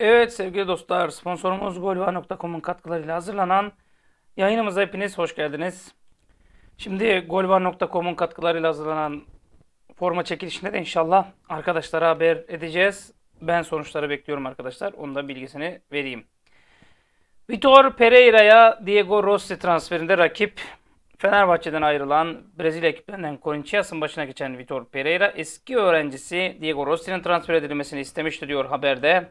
Evet sevgili dostlar, sponsorumuz golva.com'un katkılarıyla hazırlanan yayınımıza hepiniz hoş geldiniz. Şimdi golva.com'un katkılarıyla hazırlanan forma çekilişinde de inşallah arkadaşlara haber edeceğiz. Ben sonuçları bekliyorum arkadaşlar. Onun da bilgisini vereyim. Vitor Pereira'ya Diego Rossi transferinde rakip Fenerbahçe'den ayrılan Brezilya ekiplerinden Corinthians'ın başına geçen Vitor Pereira eski öğrencisi Diego Rossi'nin transfer edilmesini istemişti diyor haberde.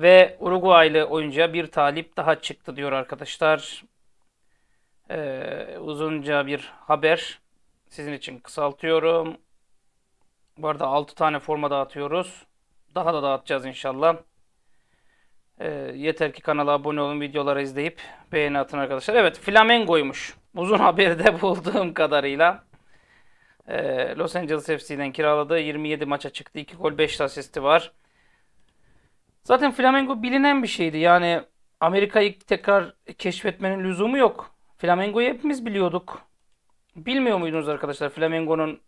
Ve Uruguaylı oyuncuya bir talip daha çıktı diyor arkadaşlar. Ee, uzunca bir haber. Sizin için kısaltıyorum. Bu arada 6 tane forma dağıtıyoruz. Daha da dağıtacağız inşallah. Ee, yeter ki kanala abone olun, videoları izleyip beğeni atın arkadaşlar. Evet, Flamengo'ymuş. Uzun haberde bulduğum kadarıyla. Ee, Los Angeles FC'den kiraladı. 27 maça çıktı. 2 gol 5 asisti var. Zaten flamengo bilinen bir şeydi. Yani Amerika'yı tekrar keşfetmenin lüzumu yok. Flamengo'yu hepimiz biliyorduk. Bilmiyor muydunuz arkadaşlar flamengonun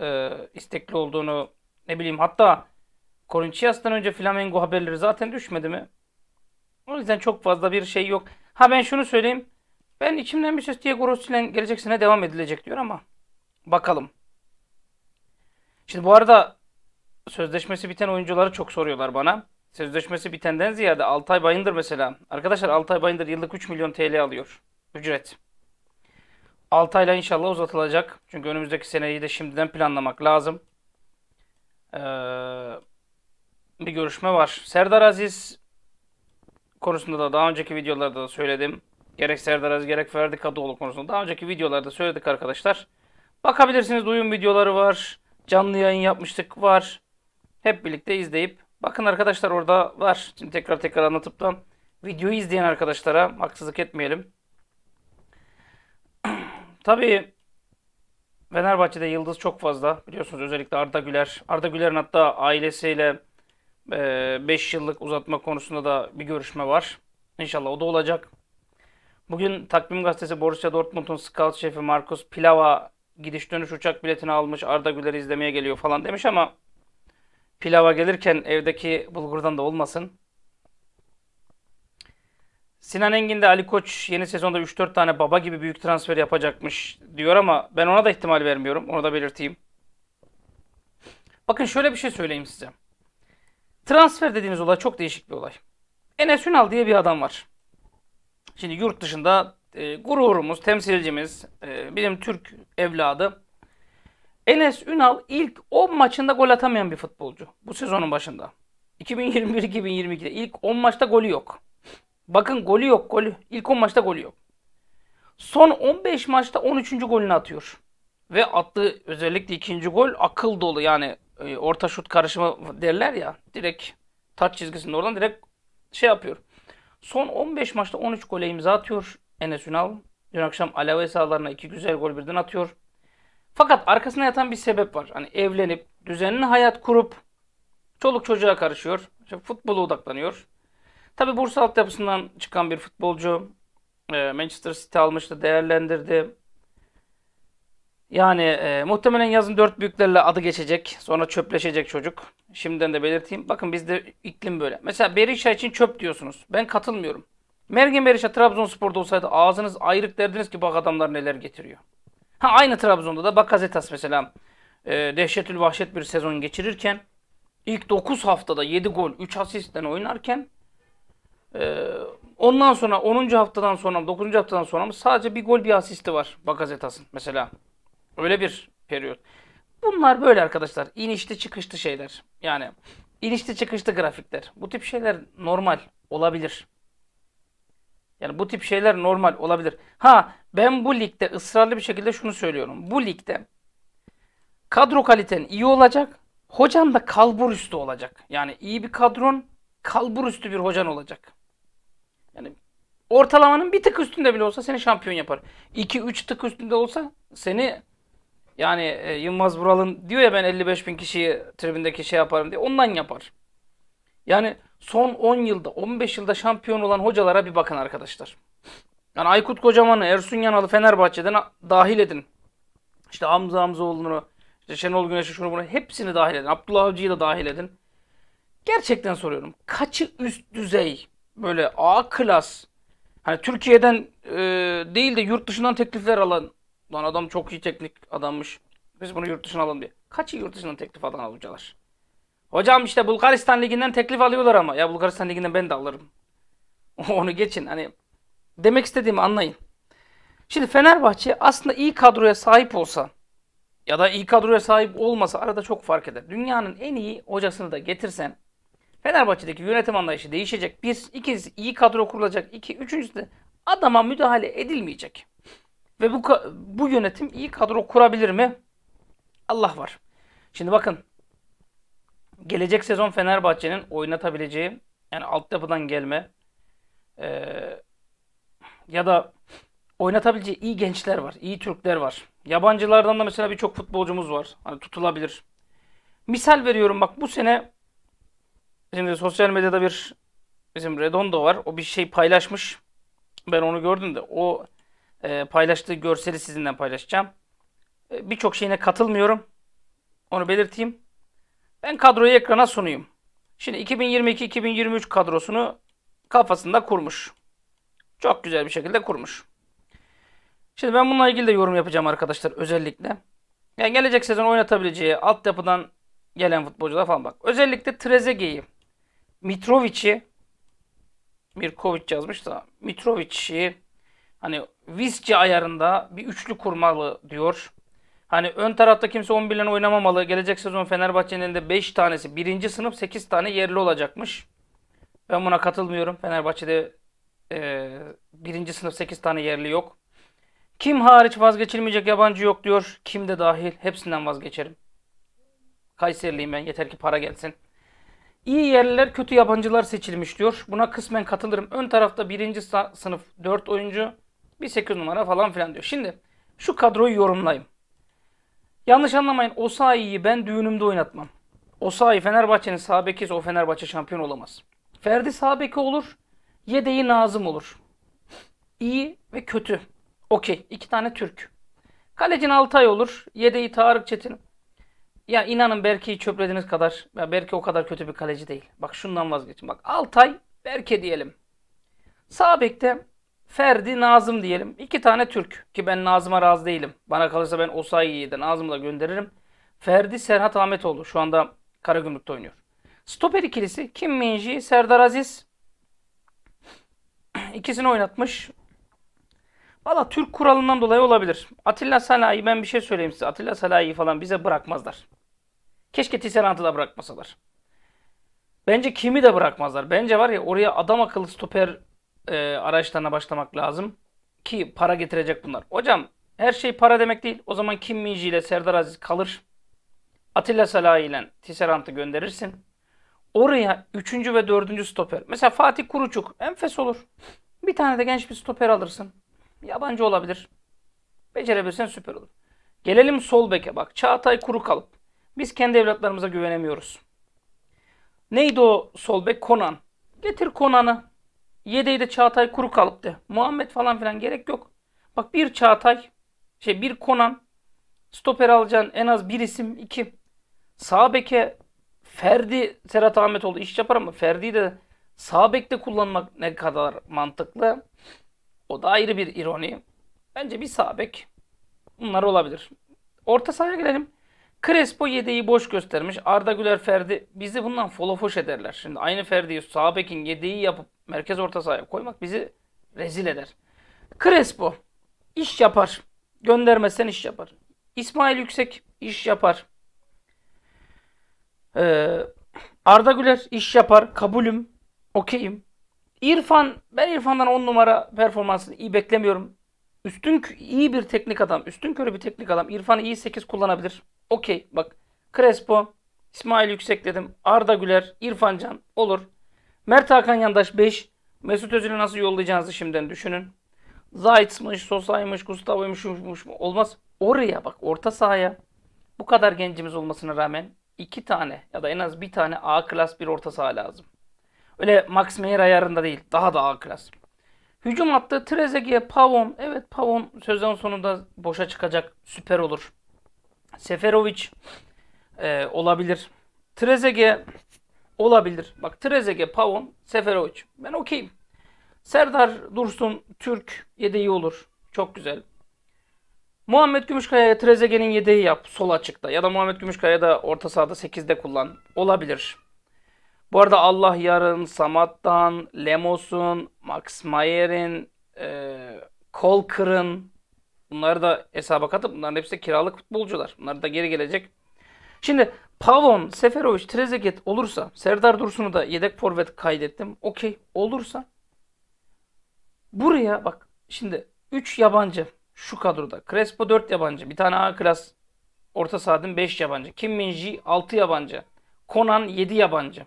e, istekli olduğunu ne bileyim. Hatta Corinthians'tan önce flamengo haberleri zaten düşmedi mi? O yüzden çok fazla bir şey yok. Ha ben şunu söyleyeyim. Ben içimden bir ses Diego Rossi'yle gelecek sene devam edilecek diyor ama bakalım. Şimdi bu arada sözleşmesi biten oyuncuları çok soruyorlar bana. Sözleşmesi bitenden ziyade Altay Bayındır mesela. Arkadaşlar Altay Bayındır yıllık 3 milyon TL alıyor. Ücret. 6 ayla inşallah uzatılacak. Çünkü önümüzdeki seneyi de şimdiden planlamak lazım. Ee, bir görüşme var. Serdar Aziz konusunda da daha önceki videolarda da söyledim. Gerek Serdar Aziz gerek Ferdi Kadıoğlu konusunda daha önceki videolarda söyledik arkadaşlar. Bakabilirsiniz. Duyum videoları var. Canlı yayın yapmıştık var. Hep birlikte izleyip Bakın arkadaşlar orada var. Şimdi tekrar tekrar anlatıp da videoyu izleyen arkadaşlara haksızlık etmeyelim. Tabii Fenerbahçe'de yıldız çok fazla. Biliyorsunuz özellikle Arda Güler. Arda Güler'in hatta ailesiyle 5 e, yıllık uzatma konusunda da bir görüşme var. İnşallah o da olacak. Bugün Takvim Gazetesi Borussia Dortmund'un scout şefi Markus Pilava gidiş dönüş uçak biletini almış Arda Güler'i izlemeye geliyor falan demiş ama Pilava gelirken evdeki bulgurdan da olmasın. Sinan Engin de Ali Koç yeni sezonda 3-4 tane baba gibi büyük transfer yapacakmış diyor ama ben ona da ihtimal vermiyorum. Onu da belirteyim. Bakın şöyle bir şey söyleyeyim size. Transfer dediğiniz olay çok değişik bir olay. Enes Ünal diye bir adam var. Şimdi yurt dışında e, gururumuz, temsilcimiz, e, bizim Türk evladı Enes Ünal ilk 10 maçında gol atamayan bir futbolcu. Bu sezonun başında. 2021-2022'de ilk 10 maçta golü yok. Bakın golü yok golü. İlk 10 maçta golü yok. Son 15 maçta 13. golünü atıyor. Ve attığı özellikle ikinci gol akıl dolu yani e, orta şut karışımı derler ya direkt taç çizgisinde oradan direkt şey yapıyor. Son 15 maçta 13 gole imza atıyor Enes Ünal. Dün akşam Alaves sahalarına iki güzel gol birden atıyor. Fakat arkasına yatan bir sebep var. Hani evlenip, düzenli hayat kurup, çoluk çocuğa karışıyor. İşte futbola odaklanıyor. Tabi Bursa altyapısından çıkan bir futbolcu. E, Manchester City almıştı, değerlendirdi. Yani e, muhtemelen yazın dört büyüklerle adı geçecek. Sonra çöpleşecek çocuk. Şimdiden de belirteyim. Bakın bizde iklim böyle. Mesela Berisha için çöp diyorsunuz. Ben katılmıyorum. Mergen Berisha Trabzonspor'da olsaydı ağzınız ayrık derdiniz ki bak adamlar neler getiriyor. Ha aynı Trabzon'da da Bakazetas mesela e, dehşetül vahşet bir sezon geçirirken ilk 9 haftada 7 gol 3 asistten oynarken e, ondan sonra 10. haftadan sonra mı 9. haftadan sonra sadece bir gol bir asisti var Bakazetas'ın mesela. Öyle bir periyot. Bunlar böyle arkadaşlar. İnişli çıkışlı şeyler. Yani inişli çıkışlı grafikler. Bu tip şeyler normal olabilir. Yani bu tip şeyler normal olabilir. Ha ben bu ligde ısrarlı bir şekilde şunu söylüyorum. Bu ligde kadro kaliten iyi olacak. Hocan da kalbur üstü olacak. Yani iyi bir kadron kalbur üstü bir hocan olacak. Yani ortalamanın bir tık üstünde bile olsa seni şampiyon yapar. 2-3 tık üstünde olsa seni yani e, Yılmaz Vural'ın diyor ya ben 55 bin kişiyi tribündeki şey yaparım diye ondan yapar. Yani son 10 yılda 15 yılda şampiyon olan hocalara bir bakın arkadaşlar. Yani Aykut Kocaman'ı, Ersun Yanal'ı Fenerbahçe'den dahil edin. İşte Hamza Hamzaoğlu'nu, işte Şenol Güneş'i şunu bunu hepsini dahil edin. Abdullah Avcı'yı da dahil edin. Gerçekten soruyorum. Kaçı üst düzey böyle A klas hani Türkiye'den e, değil de yurt dışından teklifler alan lan adam çok iyi teknik adammış. Biz bunu yurt dışına alalım diye. Kaçı yurt dışından teklif alan hocalar? Hocam işte Bulgaristan Ligi'nden teklif alıyorlar ama. Ya Bulgaristan Ligi'nden ben de alırım. Onu geçin. Hani Demek istediğimi anlayın. Şimdi Fenerbahçe aslında iyi kadroya sahip olsa ya da iyi kadroya sahip olmasa arada çok fark eder. Dünyanın en iyi hocasını da getirsen Fenerbahçe'deki yönetim anlayışı değişecek. Bir, ikincisi iyi kadro kurulacak. İki, üçüncüsü de adama müdahale edilmeyecek. Ve bu, bu yönetim iyi kadro kurabilir mi? Allah var. Şimdi bakın. Gelecek sezon Fenerbahçe'nin oynatabileceği yani altyapıdan gelme e, ya da oynatabileceği iyi gençler var, iyi Türkler var. Yabancılardan da mesela birçok futbolcumuz var. Hani tutulabilir. Misal veriyorum bak bu sene şimdi sosyal medyada bir bizim Redondo var. O bir şey paylaşmış. Ben onu gördüm de o e, paylaştığı görseli sizinle paylaşacağım. E, Birçok şeyine katılmıyorum. Onu belirteyim. Ben kadroyu ekrana sunayım. Şimdi 2022-2023 kadrosunu kafasında kurmuş. Çok güzel bir şekilde kurmuş. Şimdi ben bununla ilgili de yorum yapacağım arkadaşlar özellikle. Yani gelecek sezon oynatabileceği altyapıdan gelen futbolcular falan bak. Özellikle Trezeguet'i, Mitrovic'i, Mirkovic yazmış da Mitrovic'i hani Visci ayarında bir üçlü kurmalı diyor. Hani ön tarafta kimse 11 ile oynamamalı. Gelecek sezon Fenerbahçe'nin elinde 5 tanesi birinci sınıf 8 tane yerli olacakmış. Ben buna katılmıyorum. Fenerbahçe'de e, birinci sınıf 8 tane yerli yok. Kim hariç vazgeçilmeyecek yabancı yok diyor. Kim de dahil hepsinden vazgeçerim. Kayserliyim ben yeter ki para gelsin. İyi yerliler kötü yabancılar seçilmiş diyor. Buna kısmen katılırım. Ön tarafta birinci sınıf 4 oyuncu bir 8 numara falan filan diyor. Şimdi şu kadroyu yorumlayayım. Yanlış anlamayın Osayi'yi ben düğünümde oynatmam. Osayi Fenerbahçe'nin sağ beki o Fenerbahçe şampiyon olamaz. Ferdi sağ beki olur. Yedeği Nazım olur. İyi ve kötü. Okey. iki tane Türk. Kalecin Altay olur. Yedeği Tarık Çetin. Ya inanın Berke'yi çöplediğiniz kadar. Ya Berke o kadar kötü bir kaleci değil. Bak şundan vazgeçin. Bak Altay Berke diyelim. Sağ bekte Ferdi Nazım diyelim. İki tane Türk. Ki ben Nazım'a razı değilim. Bana kalırsa ben Osayi'yi de Nazım'ı da gönderirim. Ferdi Serhat Ahmetoğlu. Şu anda Karagümrük'te oynuyor. Stoper ikilisi Kim Minji, Serdar Aziz. İkisini oynatmış. Valla Türk kuralından dolayı olabilir. Atilla Salahi ben bir şey söyleyeyim size. Atilla Salahi'yi falan bize bırakmazlar. Keşke Tisserant'ı da bırakmasalar. Bence kimi de bırakmazlar. Bence var ya oraya adam akıllı stoper e, araçlarına başlamak lazım. Ki para getirecek bunlar. Hocam her şey para demek değil. O zaman Kim Minji ile Serdar Aziz kalır. Atilla Salahi ile Tisserant'ı gönderirsin. Oraya 3. ve 4. stoper. Mesela Fatih Kuruçuk enfes olur. Bir tane de genç bir stoper alırsın. Yabancı olabilir. Becerebilirsen süper olur. Gelelim sol beke bak. Çağatay kuru kalıp. Biz kendi evlatlarımıza güvenemiyoruz. Neydi o sol bek? Konan. Getir Konan'ı. Yedeği de Çağatay kuru kalıptı. Muhammed falan filan gerek yok. Bak bir Çağatay, şey bir Konan. Stoper alacaksın en az bir isim, iki. Sağ beke Ferdi Serhat Ahmet oldu. İş yapar ama Ferdi de Sağ bekte kullanmak ne kadar mantıklı? O da ayrı bir ironi. Bence bir sağ bek bunlar olabilir. Orta sahaya gelelim. Crespo yedeği boş göstermiş. Arda Güler Ferdi bizi bundan folofoş ederler. Şimdi aynı Ferdi'yi sağ bekin yedeği yapıp merkez orta sahaya koymak bizi rezil eder. Crespo iş yapar. Göndermezsen iş yapar. İsmail Yüksek iş yapar. Ee, Arda Güler iş yapar. Kabulüm okeyim. İrfan, ben İrfan'dan 10 numara performansını iyi beklemiyorum. Üstün iyi bir teknik adam, üstün körü bir teknik adam. İrfan iyi 8 kullanabilir. Okey bak. Crespo, İsmail Yüksek dedim. Arda Güler, İrfan Can olur. Mert Hakan Yandaş 5. Mesut Özil'i nasıl yollayacağınızı şimdiden düşünün. Zayt'mış, Sosa'ymış, Gustavo'ymuş olmaz. Oraya bak orta sahaya bu kadar gencimiz olmasına rağmen iki tane ya da en az bir tane A klas bir orta saha lazım. Öyle Max Meyer ayarında değil. Daha da A klas. Hücum attı. Trezeguet'e Pavon. Evet Pavon sezon sonunda boşa çıkacak. Süper olur. Seferovic e, olabilir. Trezeguet olabilir. Bak Trezeguet, Pavon, Seferovic. Ben okeyim. Serdar Dursun Türk yedeği olur. Çok güzel. Muhammed Gümüşkaya'ya Trezeguet'in yedeği yap sol açıkta. Ya da Muhammed Gümüşkaya'ya da orta sahada 8'de kullan. Olabilir. Bu arada Allah Yar'ın, Samat'tan, Lemos'un, Max Mayer'in, e, Kolkır'ın bunları da hesaba katıp bunların hepsi kiralık futbolcular. Bunlar da geri gelecek. Şimdi Pavon, Seferovic, Trezeguet olursa, Serdar Dursun'u da yedek forvet kaydettim. Okey olursa buraya bak şimdi 3 yabancı şu kadroda. Crespo 4 yabancı. Bir tane A klas orta sahadım 5 yabancı. Kim Minji 6 yabancı. Konan 7 yabancı.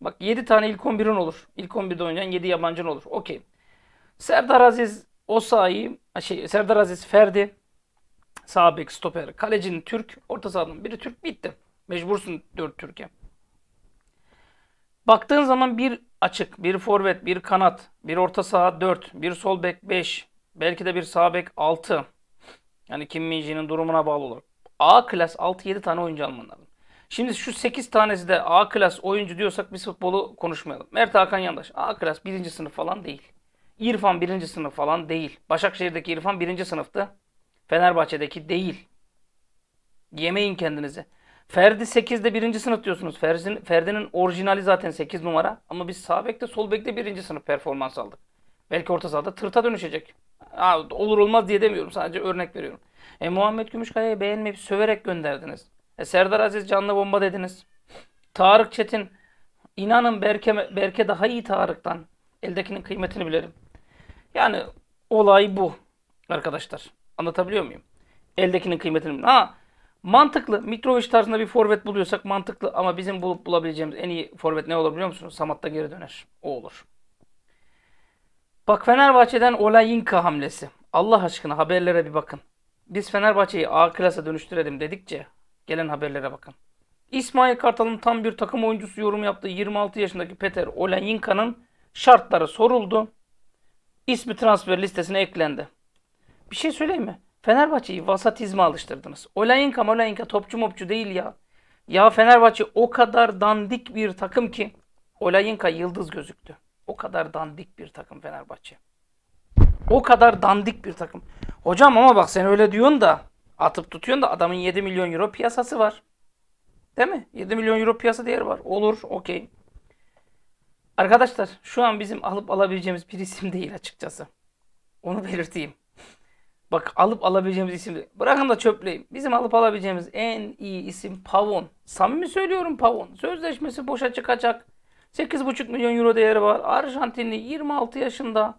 Bak 7 tane ilk 11'in olur. İlk 11'de oynayan 7 yabancın olur. Okey. Serdar Aziz Osayi, şey, Serdar Aziz Ferdi, sağ bek, stoper, kalecinin Türk, orta sahanın biri Türk bitti. Mecbursun 4 Türkiye. Baktığın zaman bir açık, bir forvet, bir kanat, bir orta saha 4, bir sol bek 5, belki de bir sağ bek 6. Yani Kim Minji'nin durumuna bağlı olur A klas 6-7 tane oyuncu alman lazım. Şimdi şu 8 tanesi de A klas oyuncu diyorsak biz futbolu konuşmayalım. Mert Hakan Yandaş A klas 1. sınıf falan değil. İrfan 1. sınıf falan değil. Başakşehir'deki İrfan 1. sınıftı. Fenerbahçe'deki değil. Yemeyin kendinizi. Ferdi 8'de 1. sınıf diyorsunuz. Ferdi'nin Ferdi orijinali zaten 8 numara. Ama biz sağ bekte sol bekte 1. sınıf performans aldık. Belki orta sahada tırta dönüşecek. Aa, olur olmaz diye demiyorum. Sadece örnek veriyorum. E, Muhammed Gümüşkaya'yı beğenmeyip söverek gönderdiniz. E, Serdar Aziz canlı bomba dediniz. Tarık Çetin inanın Berke, Berke daha iyi Tarık'tan. Eldekinin kıymetini bilirim. Yani olay bu arkadaşlar. Anlatabiliyor muyum? Eldekinin kıymetini Ha mantıklı. Mitrovic tarzında bir forvet buluyorsak mantıklı ama bizim bulup bulabileceğimiz en iyi forvet ne olur biliyor musunuz? Samat'ta geri döner. O olur. Bak Fenerbahçe'den Olayinka hamlesi. Allah aşkına haberlere bir bakın. Biz Fenerbahçe'yi A klasa dönüştürelim dedikçe Gelen haberlere bakın. İsmail Kartal'ın tam bir takım oyuncusu yorum yaptığı 26 yaşındaki Peter Olenyinka'nın şartları soruldu. İsmi transfer listesine eklendi. Bir şey söyleyeyim mi? Fenerbahçe'yi vasatizme alıştırdınız. Olayinka Molayinka topçu mopçu değil ya. Ya Fenerbahçe o kadar dandik bir takım ki Olayinka yıldız gözüktü. O kadar dandik bir takım Fenerbahçe. O kadar dandik bir takım. Hocam ama bak sen öyle diyorsun da Atıp tutuyorsun da adamın 7 milyon euro piyasası var. Değil mi? 7 milyon euro piyasa değeri var. Olur, okey. Arkadaşlar şu an bizim alıp alabileceğimiz bir isim değil açıkçası. Onu belirteyim. Bak alıp alabileceğimiz isim değil. Bırakın da çöpleyim. Bizim alıp alabileceğimiz en iyi isim Pavon. Samimi söylüyorum Pavon. Sözleşmesi boşa çıkacak. 8,5 milyon euro değeri var. Arjantinli 26 yaşında.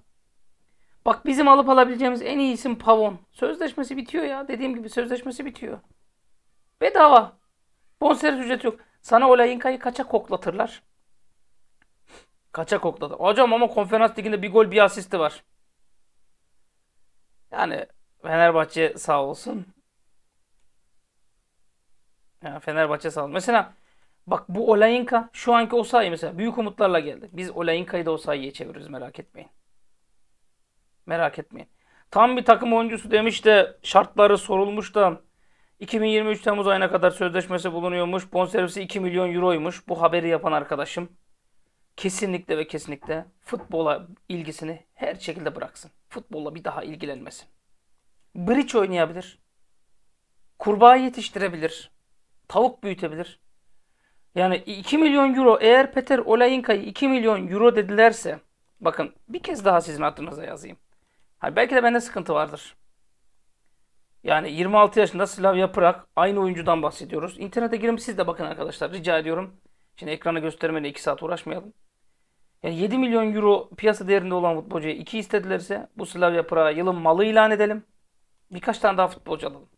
Bak bizim alıp alabileceğimiz en iyi isim Pavon. Sözleşmesi bitiyor ya. Dediğim gibi sözleşmesi bitiyor. Bedava. Bonservis ücreti yok. Sana Olayinka'yı kaça koklatırlar? Kaça kokladı. Hocam ama konferans liginde bir gol bir asisti var. Yani Fenerbahçe sağ olsun. Yani Fenerbahçe sağ olsun. Mesela bak bu Olayinka şu anki o Osayi mesela büyük umutlarla geldi. Biz Olayinka'yı da o Osayi'ye çeviririz merak etmeyin. Merak etmeyin. Tam bir takım oyuncusu demiş de şartları sorulmuş da 2023 Temmuz ayına kadar sözleşmesi bulunuyormuş. Bonservisi 2 milyon euroymuş. Bu haberi yapan arkadaşım kesinlikle ve kesinlikle futbola ilgisini her şekilde bıraksın. Futbolla bir daha ilgilenmesin. Bridge oynayabilir. Kurbağa yetiştirebilir. Tavuk büyütebilir. Yani 2 milyon euro eğer Peter Olayinka'yı 2 milyon euro dedilerse bakın bir kez daha sizin hatırınıza yazayım. Hani belki de bende sıkıntı vardır. Yani 26 yaşında Slav Yaprak aynı oyuncudan bahsediyoruz. İnternete girin siz de bakın arkadaşlar rica ediyorum. Şimdi ekrana göstermeyle 2 saat uğraşmayalım. Yani 7 milyon euro piyasa değerinde olan futbolcuya 2 istedilerse bu Slav Yaprak'a yılın malı ilan edelim. Birkaç tane daha futbolcu alalım.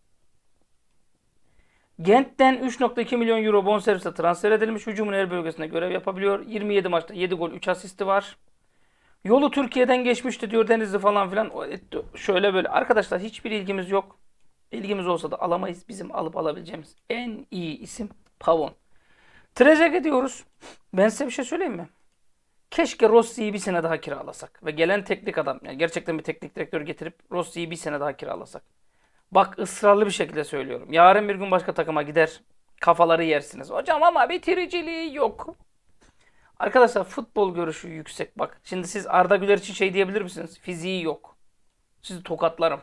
Gent'ten 3.2 milyon euro bonservise transfer edilmiş. Hücumun her bölgesinde görev yapabiliyor. 27 maçta 7 gol 3 asisti var. Yolu Türkiye'den geçmişti diyor Denizli falan filan. E, şöyle böyle. Arkadaşlar hiçbir ilgimiz yok. İlgimiz olsa da alamayız. Bizim alıp alabileceğimiz en iyi isim Pavon. Trezeguet diyoruz. Ben size bir şey söyleyeyim mi? Keşke Rossi'yi bir sene daha kiralasak. Ve gelen teknik adam, yani gerçekten bir teknik direktör getirip Rossi'yi bir sene daha kiralasak. Bak ısrarlı bir şekilde söylüyorum. Yarın bir gün başka takıma gider. Kafaları yersiniz. Hocam ama bitiriciliği yok. Arkadaşlar futbol görüşü yüksek bak. Şimdi siz Arda Güler için şey diyebilir misiniz? Fiziği yok. Sizi tokatlarım.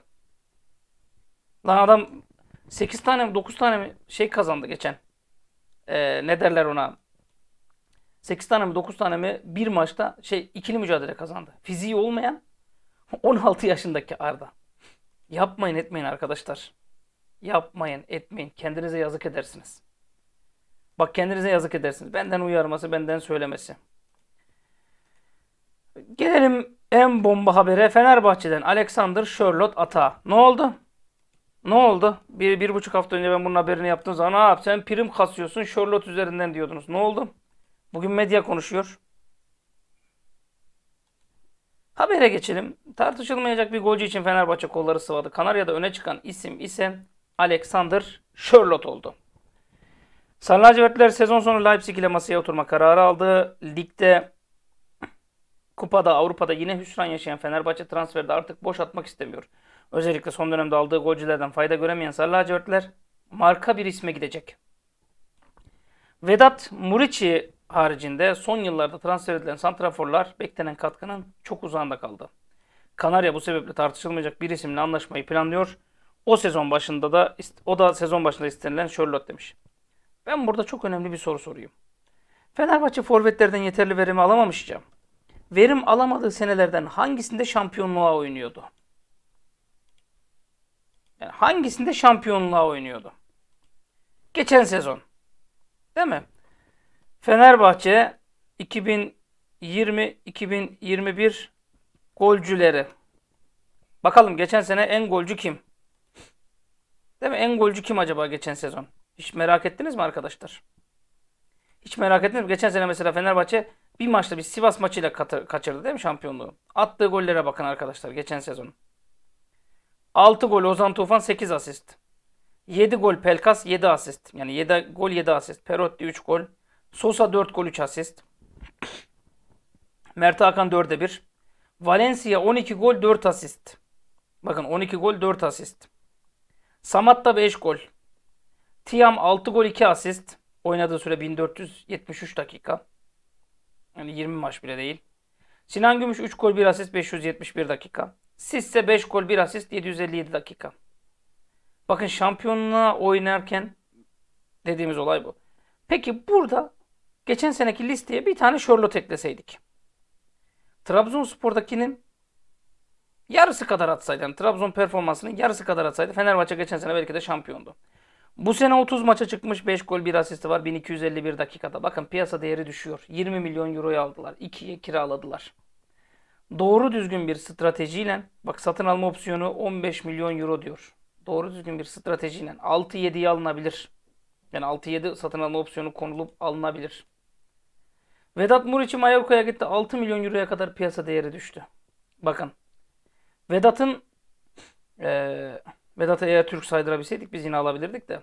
Lan adam 8 tane mi 9 tane mi şey kazandı geçen. Ee, ne derler ona? 8 tane mi 9 tane mi bir maçta şey ikili mücadele kazandı. Fiziği olmayan 16 yaşındaki Arda. Yapmayın etmeyin arkadaşlar. Yapmayın etmeyin. Kendinize yazık edersiniz. Bak kendinize yazık edersiniz. Benden uyarması, benden söylemesi. Gelelim en bomba habere Fenerbahçe'den Alexander Charlotte ata. Ne oldu? Ne oldu? Bir, bir buçuk hafta önce ben bunun haberini yaptığım zaman abi sen prim kasıyorsun Charlotte üzerinden diyordunuz. Ne oldu? Bugün medya konuşuyor. Habere geçelim. Tartışılmayacak bir golcü için Fenerbahçe kolları sıvadı. Kanarya'da öne çıkan isim ise Alexander Charlotte oldu. Sarı sezon sonu Leipzig ile masaya oturma kararı aldı. Ligde, kupada, Avrupa'da yine hüsran yaşayan Fenerbahçe transferde artık boş atmak istemiyor. Özellikle son dönemde aldığı golcülerden fayda göremeyen Sarı marka bir isme gidecek. Vedat Muriçi haricinde son yıllarda transfer edilen santraforlar beklenen katkının çok uzağında kaldı. Kanarya bu sebeple tartışılmayacak bir isimle anlaşmayı planlıyor. O sezon başında da o da sezon başında istenilen Charlotte demiş. Ben burada çok önemli bir soru sorayım. Fenerbahçe forvetlerden yeterli verimi alamamışacağım. Verim alamadığı senelerden hangisinde şampiyonluğa oynuyordu? Yani hangisinde şampiyonluğa oynuyordu? Geçen sezon. Değil mi? Fenerbahçe 2020-2021 golcüleri. Bakalım geçen sene en golcü kim? Değil mi? En golcü kim acaba geçen sezon? Hiç merak ettiniz mi arkadaşlar? Hiç merak ettiniz mi? Geçen sene mesela Fenerbahçe bir maçta bir Sivas maçıyla kaçırdı değil mi şampiyonluğu? Attığı gollere bakın arkadaşlar geçen sezon. 6 gol Ozan Tufan 8 asist. 7 gol Pelkas 7 asist. Yani 7 gol 7 asist. Perotti 3 gol. Sosa 4 gol 3 asist. Mert Hakan 4'e 1. Valencia 12 gol 4 asist. Bakın 12 gol 4 asist. Samatta 5 gol. Tiam 6 gol 2 asist. Oynadığı süre 1473 dakika. Yani 20 maç bile değil. Sinan Gümüş 3 gol 1 asist 571 dakika. Sisse 5 gol 1 asist 757 dakika. Bakın şampiyonluğa oynarken dediğimiz olay bu. Peki burada geçen seneki listeye bir tane Charlotte ekleseydik. Trabzonspor'dakinin yarısı kadar atsaydı, yani Trabzon performansının yarısı kadar atsaydı Fenerbahçe geçen sene belki de şampiyondu. Bu sene 30 maça çıkmış 5 gol 1 asisti var 1251 dakikada. Bakın piyasa değeri düşüyor. 20 milyon euroyu aldılar. 2'ye kiraladılar. Doğru düzgün bir stratejiyle bak satın alma opsiyonu 15 milyon euro diyor. Doğru düzgün bir stratejiyle 6-7'ye alınabilir. Yani 6-7 satın alma opsiyonu konulup alınabilir. Vedat Muriç'i Mallorca'ya gitti. 6 milyon euroya kadar piyasa değeri düştü. Bakın. Vedat'ın ee, Vedat'a eğer Türk saydırabilseydik biz yine alabilirdik de.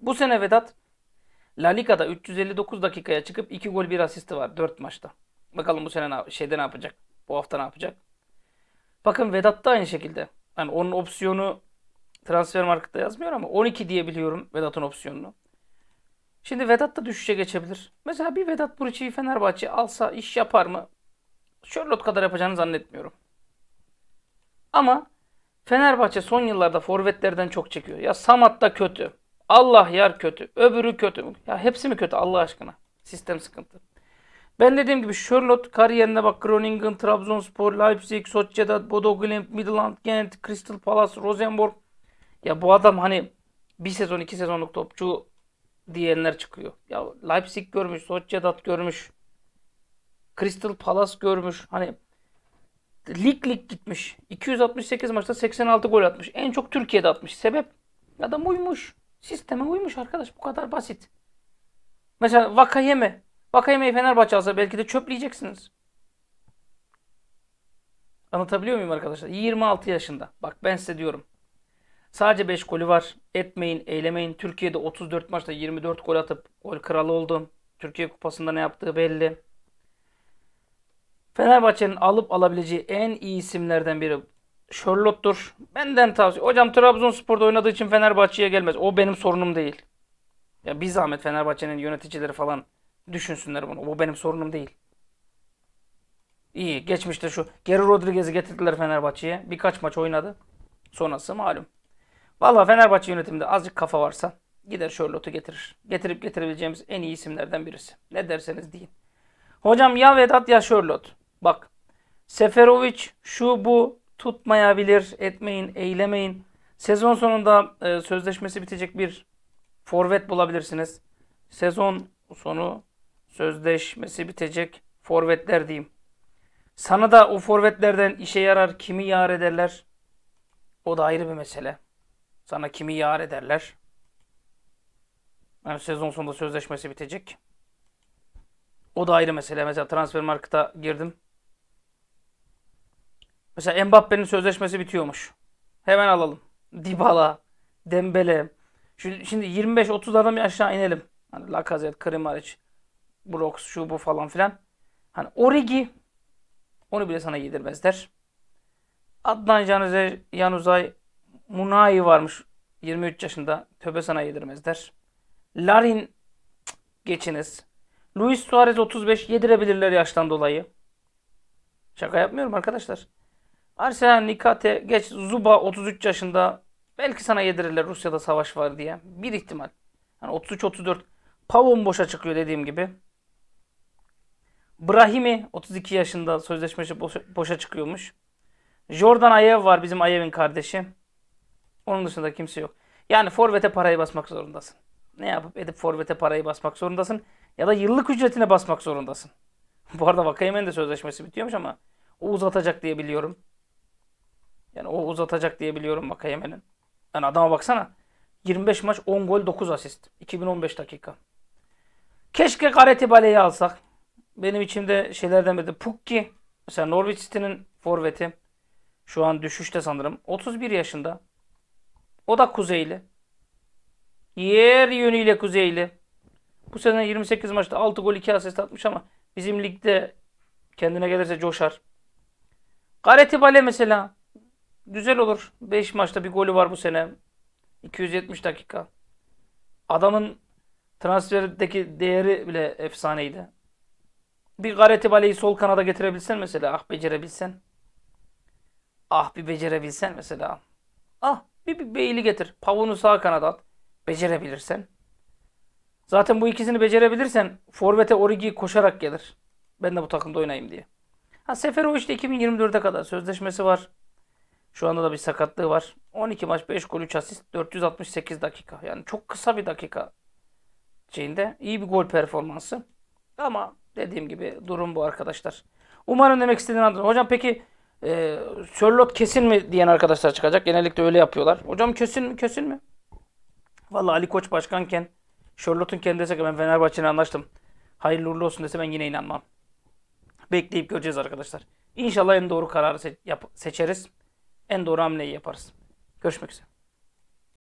Bu sene Vedat La Liga'da 359 dakikaya çıkıp 2 gol 1 asisti var 4 maçta. Bakalım bu sene ne, şeyde ne yapacak? Bu hafta ne yapacak? Bakın Vedat da aynı şekilde. Yani onun opsiyonu transfer markette yazmıyor ama 12 diye biliyorum Vedat'ın opsiyonunu. Şimdi Vedat da düşüşe geçebilir. Mesela bir Vedat Buriçi'yi Fenerbahçe alsa iş yapar mı? Charlotte kadar yapacağını zannetmiyorum. Ama Fenerbahçe son yıllarda forvetlerden çok çekiyor. Ya Samat da kötü. Allah yar kötü. Öbürü kötü. Ya hepsi mi kötü Allah aşkına? Sistem sıkıntı. Ben dediğim gibi Charlotte kariyerine bak. Groningen, Trabzonspor, Leipzig, Sociedad, Bodo Glimt, Midland, Gent, Crystal Palace, Rosenborg. Ya bu adam hani bir sezon iki sezonluk topçu diyenler çıkıyor. Ya Leipzig görmüş, Sociedad görmüş. Crystal Palace görmüş. Hani Lig lig gitmiş. 268 maçta 86 gol atmış. En çok Türkiye'de atmış. Sebep? Adam uymuş. Sisteme uymuş arkadaş. Bu kadar basit. Mesela Vakayeme. Vakayeme'yi Fenerbahçe alsa belki de çöpleyeceksiniz. Anlatabiliyor muyum arkadaşlar? 26 yaşında. Bak ben size diyorum. Sadece 5 golü var. Etmeyin, eylemeyin. Türkiye'de 34 maçta 24 gol atıp gol kralı oldu. Türkiye Kupası'nda ne yaptığı belli. Fenerbahçe'nin alıp alabileceği en iyi isimlerden biri Charlotte'dur. Benden tavsiye. Hocam Trabzonspor'da oynadığı için Fenerbahçe'ye gelmez. O benim sorunum değil. Ya bir zahmet Fenerbahçe'nin yöneticileri falan düşünsünler bunu. Bu benim sorunum değil. İyi geçmişte şu Geri Rodriguez'i getirdiler Fenerbahçe'ye. Birkaç maç oynadı. Sonrası malum. Valla Fenerbahçe yönetiminde azıcık kafa varsa gider Charlotte'u getirir. Getirip getirebileceğimiz en iyi isimlerden birisi. Ne derseniz deyin. Hocam ya Vedat ya Charlotte. Bak Seferovic şu bu tutmayabilir, etmeyin, eylemeyin. Sezon sonunda e, sözleşmesi bitecek bir forvet bulabilirsiniz. Sezon sonu sözleşmesi bitecek forvetler diyeyim. Sana da o forvetlerden işe yarar, kimi yar ederler. O da ayrı bir mesele. Sana kimi yar ederler. Yani sezon sonunda sözleşmesi bitecek. O da ayrı mesele. Mesela transfer marketa girdim. Mesela Mbappe'nin sözleşmesi bitiyormuş. Hemen alalım. Dybala, Dembele. Şimdi, 25 30 bir aşağı inelim. Hani Lacazette, Krimaric, Brooks, şu bu falan filan. Hani Origi onu bile sana yedirmezler. Adnan Canuzay, Yanuzay Munai varmış 23 yaşında. Töbe sana yedirmezler. Larin geçiniz. Luis Suarez 35 yedirebilirler yaştan dolayı. Şaka yapmıyorum arkadaşlar. Arsenal Nikate geç Zuba 33 yaşında. Belki sana yedirirler Rusya'da savaş var diye. Bir ihtimal. Yani 33-34. Pavon boşa çıkıyor dediğim gibi. Brahimi 32 yaşında sözleşmesi boşa, boşa çıkıyormuş. Jordan Ayev var bizim Ayev'in kardeşi. Onun dışında kimse yok. Yani forvete parayı basmak zorundasın. Ne yapıp edip forvete parayı basmak zorundasın. Ya da yıllık ücretine basmak zorundasın. Bu arada Vakayemen de sözleşmesi bitiyormuş ama o uzatacak diye biliyorum. Yani o uzatacak diye biliyorum Vakayeme'nin. Yani adama baksana. 25 maç 10 gol 9 asist. 2015 dakika. Keşke Gareti Bale'yi alsak. Benim içimde şeylerden biri de Pukki. Mesela Norwich City'nin forveti. Şu an düşüşte sanırım. 31 yaşında. O da Kuzeyli. Yer yönüyle Kuzeyli. Bu sene 28 maçta 6 gol 2 asist atmış ama bizim ligde kendine gelirse coşar. Gareti Bale mesela Güzel olur. 5 maçta bir golü var bu sene. 270 dakika. Adamın transferdeki değeri bile efsaneydi. Bir Gareti Bale'yi sol kanada getirebilsen mesela. Ah becerebilsen. Ah bir becerebilsen mesela. Ah bir, bir Beyli getir. Pavunu sağ kanada at. Becerebilirsen. Zaten bu ikisini becerebilirsen Forvet'e Origi koşarak gelir. Ben de bu takımda oynayayım diye. Ha o işte 2024'e kadar sözleşmesi var. Şu anda da bir sakatlığı var. 12 maç 5 gol 3 asist 468 dakika. Yani çok kısa bir dakika şeyinde iyi bir gol performansı. Ama dediğim gibi durum bu arkadaşlar. Umarım demek istediğin anladım. Hocam peki e, Sörlot kesin mi diyen arkadaşlar çıkacak. Genellikle öyle yapıyorlar. Hocam kesin mi kesin mi? Valla Ali Koç başkanken Sherlock'un kendisi dese ben Fenerbahçe'yle anlaştım. Hayırlı uğurlu olsun dese ben yine inanmam. Bekleyip göreceğiz arkadaşlar. İnşallah en doğru kararı se- yap- seçeriz en doğru hamleyi yaparız. Görüşmek üzere.